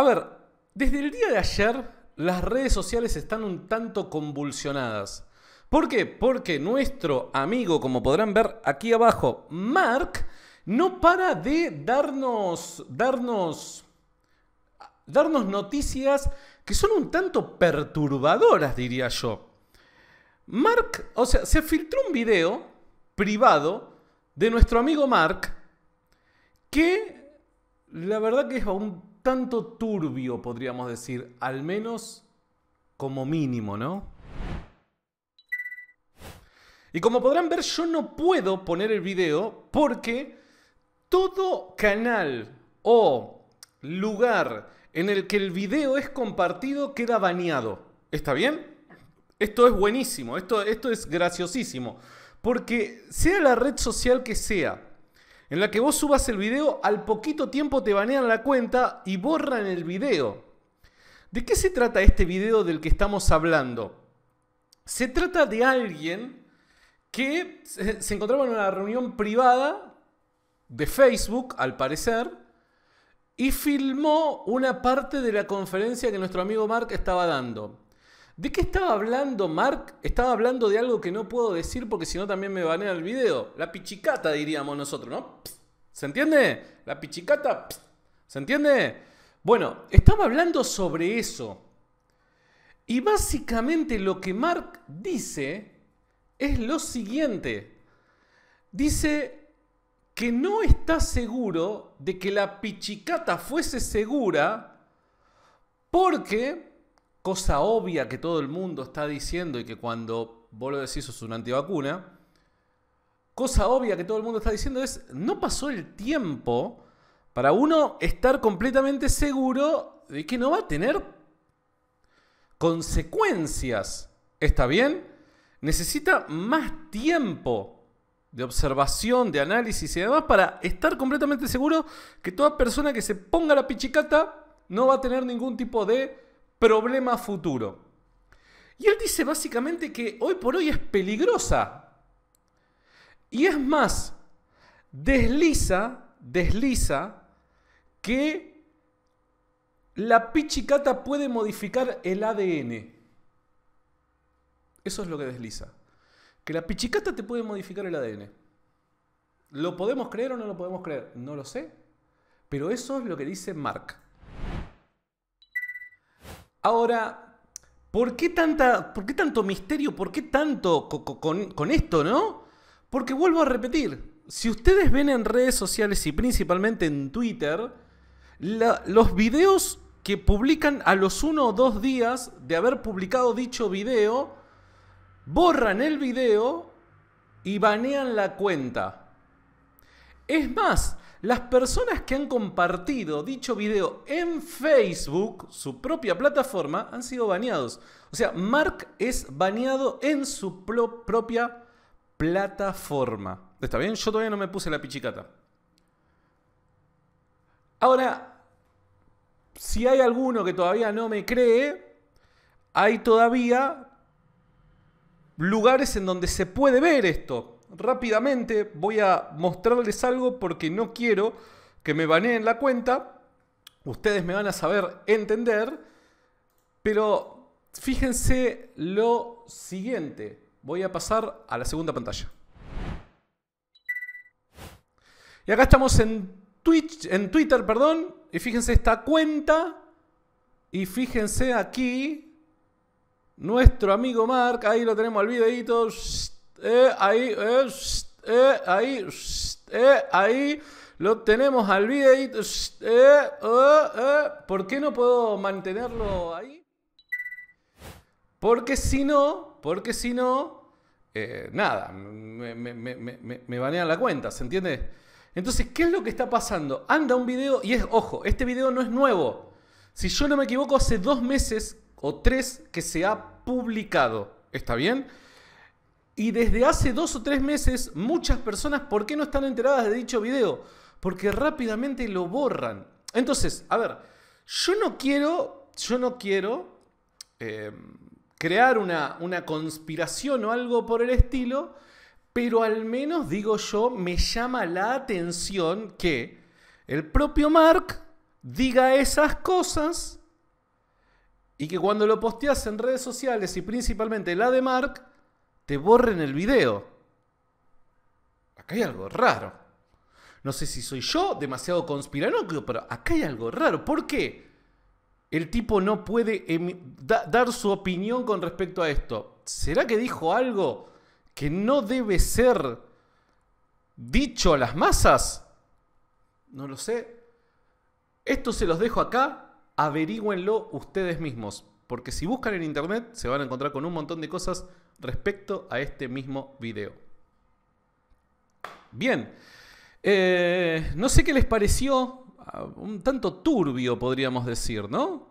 A ver, desde el día de ayer las redes sociales están un tanto convulsionadas. ¿Por qué? Porque nuestro amigo, como podrán ver aquí abajo, Mark, no para de darnos, darnos, darnos noticias que son un tanto perturbadoras, diría yo. Mark, o sea, se filtró un video privado de nuestro amigo Mark que la verdad que es un tanto turbio, podríamos decir, al menos como mínimo, ¿no? Y como podrán ver, yo no puedo poner el video porque todo canal o lugar en el que el video es compartido queda baneado. ¿Está bien? Esto es buenísimo, esto, esto es graciosísimo. Porque sea la red social que sea, en la que vos subas el video, al poquito tiempo te banean la cuenta y borran el video. ¿De qué se trata este video del que estamos hablando? Se trata de alguien que se encontraba en una reunión privada de Facebook, al parecer, y filmó una parte de la conferencia que nuestro amigo Mark estaba dando. ¿De qué estaba hablando Mark? Estaba hablando de algo que no puedo decir porque si no también me banea el video. La pichicata diríamos nosotros, ¿no? ¿Se entiende? La pichicata. ¿Se entiende? Bueno, estaba hablando sobre eso. Y básicamente lo que Mark dice es lo siguiente. Dice que no está seguro de que la pichicata fuese segura porque cosa obvia que todo el mundo está diciendo y que cuando vos lo decís es una antivacuna, cosa obvia que todo el mundo está diciendo es, no pasó el tiempo para uno estar completamente seguro de que no va a tener consecuencias. ¿Está bien? Necesita más tiempo de observación, de análisis y demás para estar completamente seguro que toda persona que se ponga la pichicata no va a tener ningún tipo de problema futuro. Y él dice básicamente que hoy por hoy es peligrosa. Y es más, desliza, desliza que la pichicata puede modificar el ADN. Eso es lo que desliza. Que la pichicata te puede modificar el ADN. ¿Lo podemos creer o no lo podemos creer? No lo sé. Pero eso es lo que dice Mark. Ahora, ¿por qué, tanta, ¿por tanto misterio? ¿Por qué tanto con, esto, no? Porque vuelvo a repetir, si ustedes ven en redes sociales y principalmente en Twitter, los videos que publican a los uno o dos días de haber publicado dicho video, borran el video y banean la cuenta. Es más, las personas que han compartido dicho video en Facebook, su propia plataforma, han sido baneados. O sea, Mark es baneado en su propia plataforma. ¿Está bien? Yo todavía no me puse la pichicata. Ahora, si hay alguno que todavía no me cree, hay todavía lugares en donde se puede ver esto rápidamente voy a mostrarles algo porque no quiero que me baneen la cuenta. Ustedes me van a saber entender. Pero fíjense lo siguiente. Voy a pasar a la segunda pantalla. Y acá estamos en, Twitch, en Twitter, perdón. Y fíjense esta cuenta. Y fíjense aquí. Nuestro amigo Mark. Ahí lo tenemos al videito eh, ahí, eh, eh ahí, eh, ahí. Lo tenemos al videito. Eh, ¿Por qué no puedo mantenerlo ahí? Porque si no, porque si no, nada, me, me, me, banean la cuenta, ¿se entiende? Entonces, ¿qué es lo que está pasando? Anda un video y es, ojo, este video no es nuevo. Si yo no me equivoco, hace dos meses o tres que se ha publicado. ¿Está bien? Y desde hace dos o tres meses, muchas personas, ¿por qué no están enteradas de dicho video? Porque rápidamente lo borran. Entonces, a ver, yo no quiero, yo no quiero eh, crear una, una conspiración o algo por el estilo, pero al menos, digo yo, me llama la atención que el propio Mark diga esas cosas y que cuando lo posteas en redes sociales y principalmente la de Mark, te borren el video. Acá hay algo raro. No sé si soy yo demasiado conspiranoico, pero acá hay algo raro. ¿Por qué? El tipo no puede em, dar su opinión con respecto a esto. ¿Será que dijo algo que no debe ser dicho a las masas? No lo sé. Esto se los dejo acá. Averigüenlo ustedes mismos porque si buscan en internet se van a encontrar con un montón de cosas respecto a este mismo video. Bien, eh, no sé qué les pareció, ah, un tanto turbio podríamos decir, ¿no?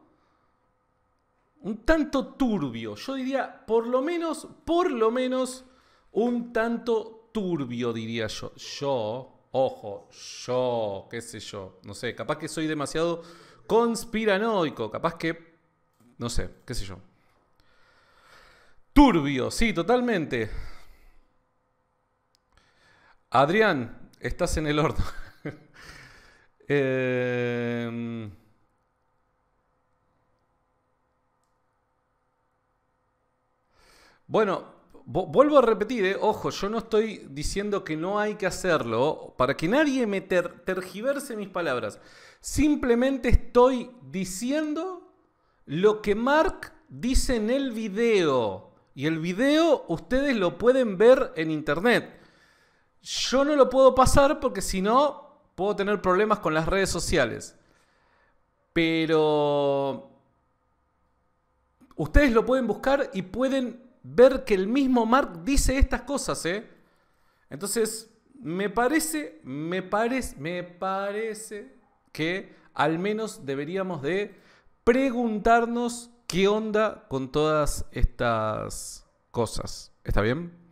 Un tanto turbio, yo diría por lo menos, por lo menos un tanto turbio diría yo. Yo, ojo, yo, qué sé yo, no sé, capaz que soy demasiado conspiranoico, capaz que no sé, qué sé yo. Turbio, sí, totalmente. Adrián, estás en el orden. Em, bueno, vuelvo a repetir, eh, ojo, yo no estoy diciendo que no hay que hacerlo, para que nadie me tergiverse mis palabras. Simplemente estoy diciendo lo que Mark dice en el video. Y el video ustedes lo pueden ver en internet. Yo no lo puedo pasar porque si no puedo tener problemas con las redes sociales. Pero ustedes lo pueden buscar y pueden ver que el mismo Mark dice estas cosas, ¿eh? Entonces, me parece, me parece, me parece que al menos deberíamos de preguntarnos qué onda con todas estas cosas. ¿Está bien?